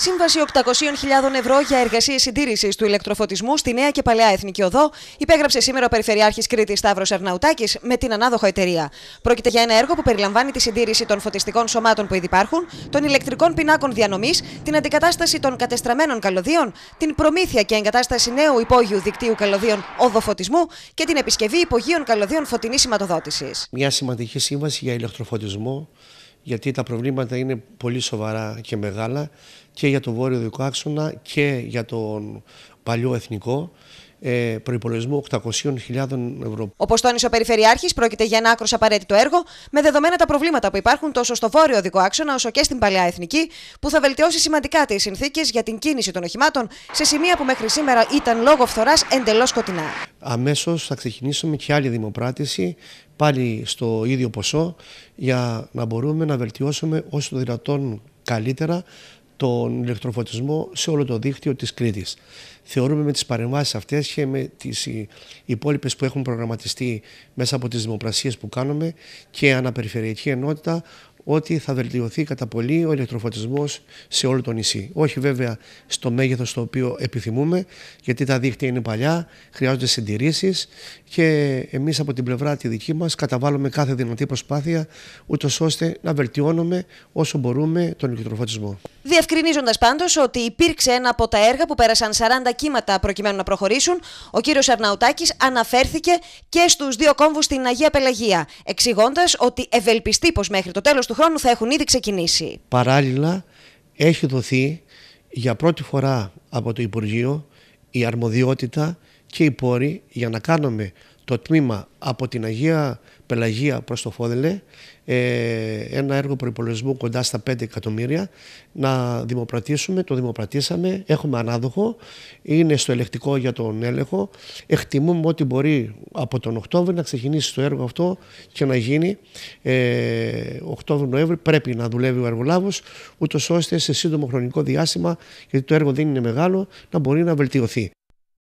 Σύμβαση 800.000 ευρώ για εργασίες συντήρησης του ηλεκτροφωτισμού στη Νέα και Παλαιά Εθνική Οδό υπέγραψε σήμερα ο Περιφερειάρχης Κρήτης Σταύρος Αρναουτάκη με την ανάδοχο εταιρεία. Πρόκειται για ένα έργο που περιλαμβάνει τη συντήρηση των φωτιστικών σωμάτων που ήδη υπάρχουν, των ηλεκτρικών πινάκων διανομής, την αντικατάσταση των κατεστραμμένων καλωδίων, την προμήθεια και εγκατάσταση νέου υπόγειου δικτύου καλωδίων οδοφωτισμού και την επισκευή υπογείων καλωδίων φωτεινής σηματοδότησης. Μια σημαντική σύμβαση για ηλεκτροφωτισμό γιατί τα προβλήματα είναι πολύ σοβαρά και μεγάλα και για το βόρειο δικό άξονα και για τον παλιό εθνικό ε, 800.000 ευρώ. Όπως τόνισε ο Περιφερειάρχης, πρόκειται για ένα άκρος απαραίτητο έργο με δεδομένα τα προβλήματα που υπάρχουν τόσο στο βόρειο οδικό άξονα όσο και στην Παλιά εθνική, που θα βελτιώσει σημαντικά τις συνθήκες για την κίνηση των οχημάτων σε σημεία που μέχρι σήμερα ήταν λόγω φθοράς εντελώς σκοτεινά. Αμέσως θα ξεκινήσουμε και άλλη δημοπράτηση πάλι στο ίδιο ποσό για να μπορούμε να βελτιώσουμε όσο το δυνατόν καλύτερα τον ηλεκτροφωτισμό σε όλο το δίκτυο της Κρήτης. Θεωρούμε με τις παρεμβάσεις αυτές και με τις υπόλοιπες που έχουν προγραμματιστεί μέσα από τις δημοπρασίες που κάνουμε και αναπεριφερειακή ενότητα ότι θα βελτιωθεί κατά πολύ ο ηλεκτροφωτισμός σε όλο το νησί. Όχι βέβαια στο μέγεθος το οποίο επιθυμούμε, γιατί τα δίχτυα είναι παλιά, χρειάζονται συντηρήσεις και εμείς από την πλευρά τη δική μας καταβάλουμε κάθε δυνατή προσπάθεια, ούτως ώστε να βελτιώνουμε όσο μπορούμε τον ηλεκτροφωτισμό. Διευκρινίζοντας πάντως ότι υπήρξε ένα από τα έργα που πέρασαν 40 κύματα προκειμένου να προχωρήσουν, ο κύριος Αρναουτάκη αναφέρθηκε και στους δύο κόμβους στην Αγία Πελαγία, εξηγώντας ότι ευελπιστεί πως μέχρι το τέλος του χρόνου θα έχουν ήδη ξεκινήσει. Παράλληλα, έχει δοθεί για πρώτη φορά από το Υπουργείο η αρμοδιότητα και οι πόροι για να κάνουμε το τμήμα από την Αγία Πελαγία προς το Φόδελε, ε, ένα έργο προϋπολογισμού κοντά στα 5 εκατομμύρια, να δημοπρατήσουμε, το δημοπρατήσαμε, έχουμε ανάδοχο, είναι στο ελεκτικό για τον έλεγχο, εκτιμούμε ότι μπορεί από τον Οκτώβριο να ξεκινήσει το έργο αυτό και να γίνει ε, Οκτώβριο-Νοέμβριο, πρέπει να δουλεύει ο εργολάβος, ούτως ώστε σε σύντομο χρονικό διάστημα, γιατί το έργο δεν είναι μεγάλο, να μπορεί να βελτιωθεί.